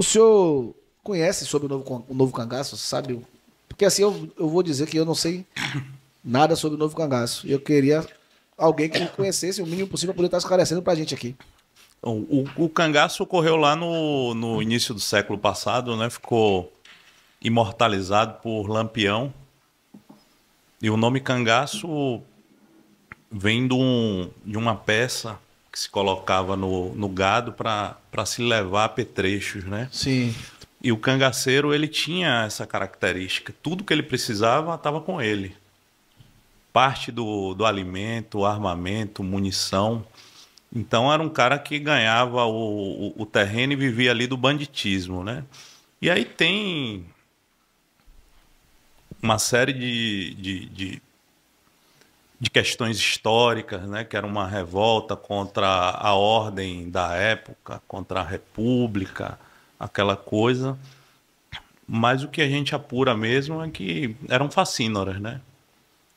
O senhor conhece sobre o novo, o novo cangaço, sabe? Porque assim eu, eu vou dizer que eu não sei nada sobre o novo cangaço. Eu queria alguém que conhecesse o mínimo possível poder estar tá esclarecendo para a gente aqui. O, então, o, o, cangaço ocorreu lá no, no início do século passado, né? Ficou imortalizado por Lampião. E o nome cangaço vem de, um, de uma peça que se colocava no, no gado para se levar petrechos, né? Sim. E o cangaceiro, ele tinha essa característica. Tudo que ele precisava estava com ele. Parte do, do alimento, armamento, munição. Então era um cara que ganhava o, o, o terreno e vivia ali do banditismo, né? E aí tem uma série de, de, de de questões históricas, né, que era uma revolta contra a ordem da época, contra a república, aquela coisa. Mas o que a gente apura mesmo é que eram fascínoras, né?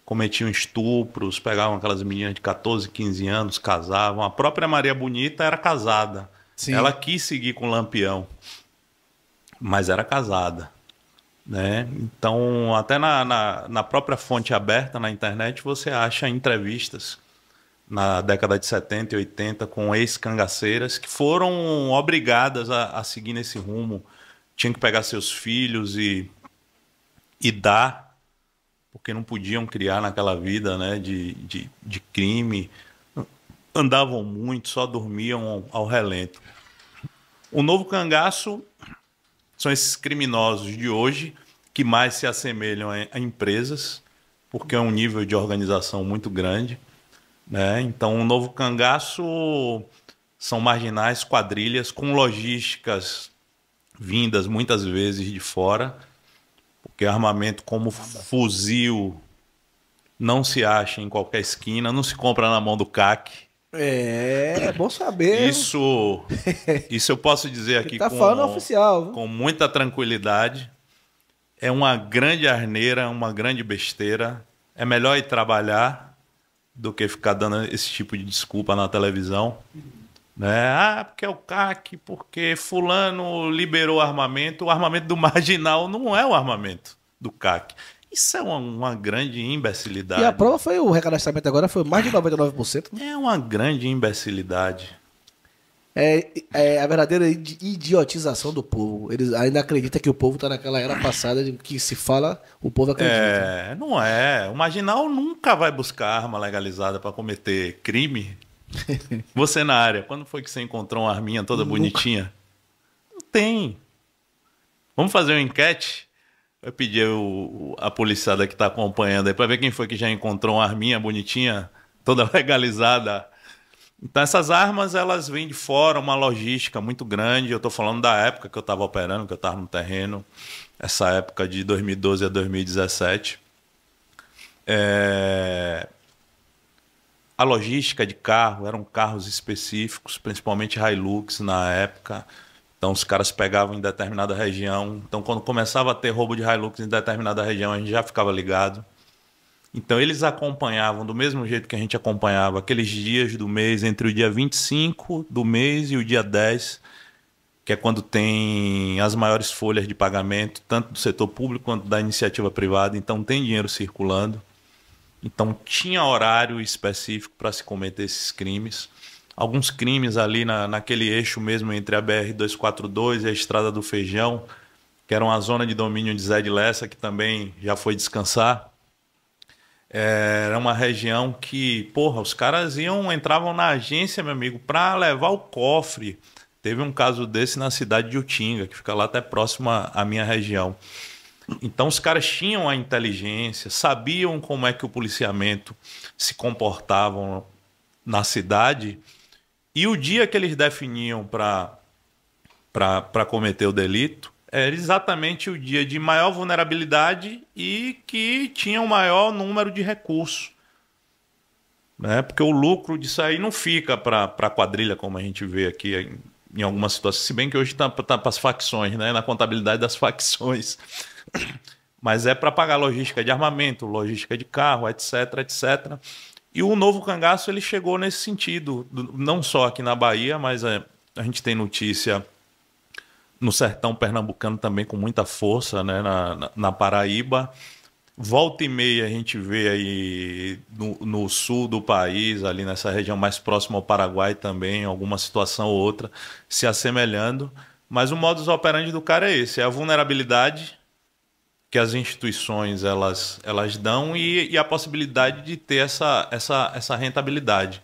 Cometiam estupros, pegavam aquelas meninas de 14, 15 anos, casavam. A própria Maria Bonita era casada. Sim. Ela quis seguir com o Lampião, mas era casada. Né? Então, até na, na, na, própria fonte aberta na internet, você acha entrevistas na década de 70 e 80 com ex-cangaceiras que foram obrigadas a, a, seguir nesse rumo. Tinham que pegar seus filhos e, e dar, porque não podiam criar naquela vida né, de, de, de crime. Andavam muito, só dormiam ao relento. O novo cangaço são esses criminosos de hoje que mais se assemelham a empresas, porque é um nível de organização muito grande. Né? Então, o novo cangaço são marginais quadrilhas com logísticas vindas muitas vezes de fora, porque armamento como fuzil não se acha em qualquer esquina, não se compra na mão do CAC. É, é bom saber. Isso, isso eu posso dizer aqui tá com, falando oficial, com muita tranquilidade. É uma grande arneira, uma grande besteira. É melhor ir trabalhar do que ficar dando esse tipo de desculpa na televisão. Né? Ah, porque é o CAC, porque fulano liberou armamento. O armamento do marginal não é o armamento do CAC. Isso é uma, uma, grande imbecilidade. E a prova foi o recadastramento agora foi mais de 99%. Né? É uma grande imbecilidade. É, é, a verdadeira idiotização do povo. Eles ainda acreditam que o povo está naquela era passada de que se fala, o povo acredita. É, não é. O marginal nunca vai buscar arma legalizada para cometer crime. você na área, quando foi que você encontrou uma arminha toda nunca. bonitinha? Não tem. Vamos fazer uma enquete? Eu pedi o, a policiada que está acompanhando aí para ver quem foi que já encontrou uma arminha bonitinha, toda legalizada. Então essas armas elas vêm de fora, uma logística muito grande. Eu estou falando da época que eu estava operando, que eu estava no terreno, essa época de 2012 a 2017. É... A logística de carro eram carros específicos, principalmente Hilux na época então os caras pegavam em determinada região. Então quando começava a ter roubo de Hilux em determinada região, a gente já ficava ligado. Então eles acompanhavam do mesmo jeito que a gente acompanhava aqueles dias do mês, entre o dia 25 do mês e o dia 10, que é quando tem as maiores folhas de pagamento, tanto do setor público quanto da iniciativa privada. Então tem dinheiro circulando. Então tinha horário específico para se cometer esses crimes alguns crimes ali na, naquele eixo mesmo entre a BR-242 e a Estrada do Feijão, que era uma zona de domínio de Zé de Lessa, que também já foi descansar. É, era uma região que, porra, os caras iam, entravam na agência, meu amigo, para levar o cofre. Teve um caso desse na cidade de Utinga, que fica lá até próxima à minha região. Então os caras tinham a inteligência, sabiam como é que o policiamento se comportavam na cidade e o dia que eles definiam para cometer o delito era exatamente o dia de maior vulnerabilidade e que tinha o um maior número de recursos. Né? Porque o lucro disso aí não fica para a quadrilha, como a gente vê aqui em, em algumas situações, se bem que hoje está tá, tá para as facções, né? na contabilidade das facções. Mas é para pagar logística de armamento, logística de carro, etc, etc. E o novo cangaço ele chegou nesse sentido, não só aqui na Bahia, mas é, a gente tem notícia no sertão pernambucano também com muita força, né? na, na, Paraíba. Volta e meia a gente vê aí no, no, sul do país, ali nessa região mais próxima ao Paraguai também, alguma situação ou outra se assemelhando. Mas o modus operandi do cara é esse: é a vulnerabilidade que as instituições elas, elas dão e, e a possibilidade de ter essa, essa, essa rentabilidade.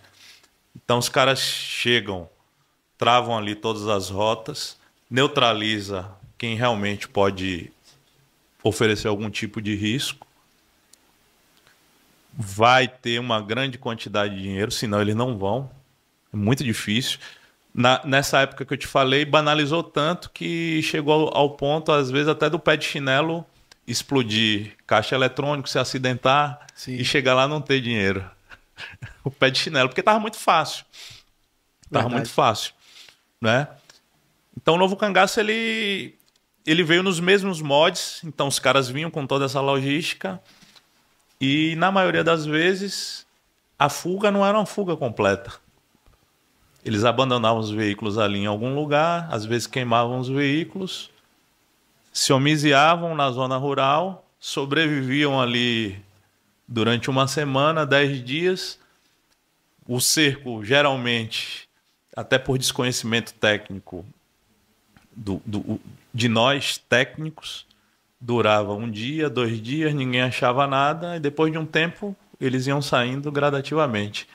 Então os caras chegam, travam ali todas as rotas, neutraliza quem realmente pode oferecer algum tipo de risco. Vai ter uma grande quantidade de dinheiro, senão eles não vão. É muito difícil. Na, nessa época que eu te falei, banalizou tanto que chegou ao, ao ponto, às vezes, até do pé de chinelo explodir caixa eletrônico, se acidentar Sim. e chegar lá não ter dinheiro. o pé de chinelo, porque tava muito fácil. Tava Verdade. muito fácil, né? Então o novo cangaço ele ele veio nos mesmos mods, então os caras vinham com toda essa logística e na maioria das vezes a fuga não era uma fuga completa. Eles abandonavam os veículos ali em algum lugar, às vezes queimavam os veículos se homiziavam na zona rural, sobreviviam ali durante uma semana, dez dias. O cerco, geralmente, até por desconhecimento técnico do, do, de nós técnicos, durava um dia, dois dias, ninguém achava nada, e depois de um tempo eles iam saindo gradativamente.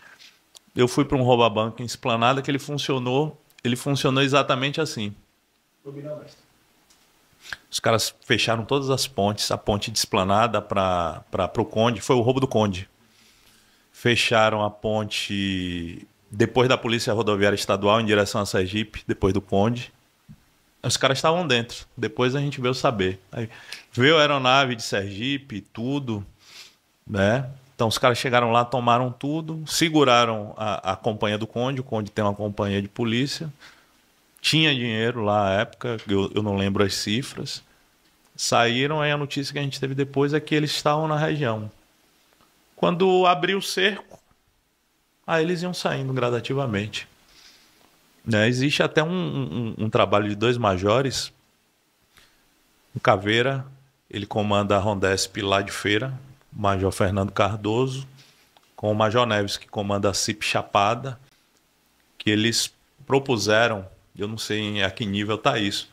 Eu fui para um roubabanco banco em Esplanada que ele funcionou, ele funcionou exatamente assim. Combina, os caras fecharam todas as pontes, a ponte de esplanada para o Conde, foi o roubo do Conde. Fecharam a ponte depois da Polícia Rodoviária Estadual em direção a Sergipe, depois do Conde. Os caras estavam dentro. Depois a gente veio saber. Aí, veio a aeronave de Sergipe, tudo, né? Então os caras chegaram lá, tomaram tudo, seguraram a, a companhia do Conde. O Conde tem uma companhia de polícia tinha dinheiro lá à época, eu, eu não lembro as cifras. Saíram, aí a notícia que a gente teve depois é que eles estavam na região. Quando abriu o cerco, aí eles iam saindo gradativamente. Né? Existe até um, um, um trabalho de dois majores. O Caveira, ele comanda a Rondesp lá de feira, o Major Fernando Cardoso, com o Major Neves, que comanda a CIP Chapada, que eles propuseram eu não sei a que nível está isso.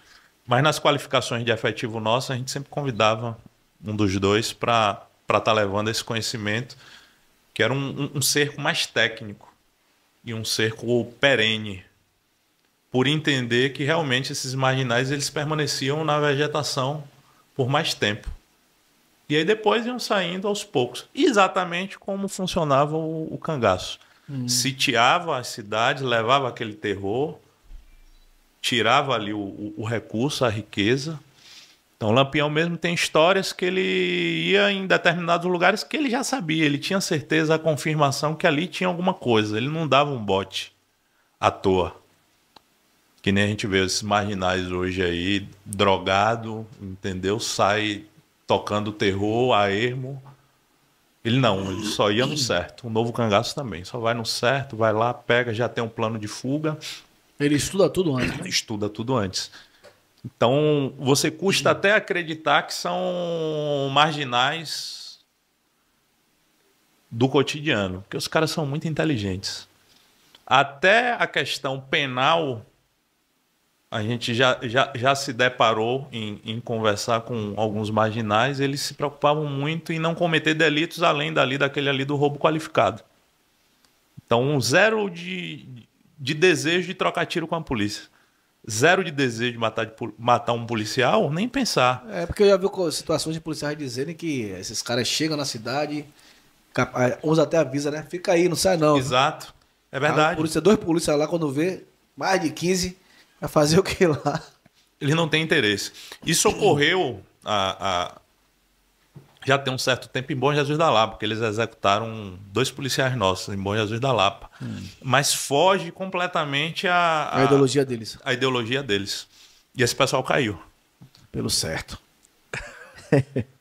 Mas nas qualificações de afetivo nossa, a gente sempre convidava um dos dois para estar tá levando esse conhecimento, que era um, um, cerco mais técnico e um cerco perene, por entender que realmente esses marginais eles permaneciam na vegetação por mais tempo. E aí depois iam saindo aos poucos. Exatamente como funcionava o, o cangaço. Hum. Sitiava as cidades, levava aquele terror, tirava ali o, o, o recurso, a riqueza. Então, o Lampião mesmo tem histórias que ele ia em determinados lugares que ele já sabia, ele tinha certeza, a confirmação que ali tinha alguma coisa. Ele não dava um bote à toa. Que nem a gente vê esses marginais hoje aí, drogado, entendeu? Sai tocando terror a ermo. Ele não, ele só ia no certo. O novo cangaço também, só vai no certo, vai lá, pega, já tem um plano de fuga, ele estuda tudo antes. Né? Estuda tudo antes. Então, você custa até acreditar que são marginais do cotidiano, porque os caras são muito inteligentes. Até a questão penal, a gente já, já, já se deparou em, em conversar com alguns marginais, eles se preocupavam muito em não cometer delitos além dali, daquele ali do roubo qualificado. Então, zero de, de desejo de trocar tiro com a polícia. Zero de desejo de matar, de, matar um policial, nem pensar. É, porque eu já vi situações de policiais dizendo que esses caras chegam na cidade, uns até avisa, né? Fica aí, não sai não. Exato. É verdade. A polícia, dois policiais lá, quando vê, mais de 15, vai fazer o que lá? Ele não tem interesse. Isso ocorreu a, a, já tem um certo tempo em Bom Jesus da Lapa, porque eles executaram dois policiais nossos em Bom Jesus da Lapa. Hum. Mas foge completamente a, a, a, ideologia deles. A ideologia deles. E esse pessoal caiu. Pelo certo.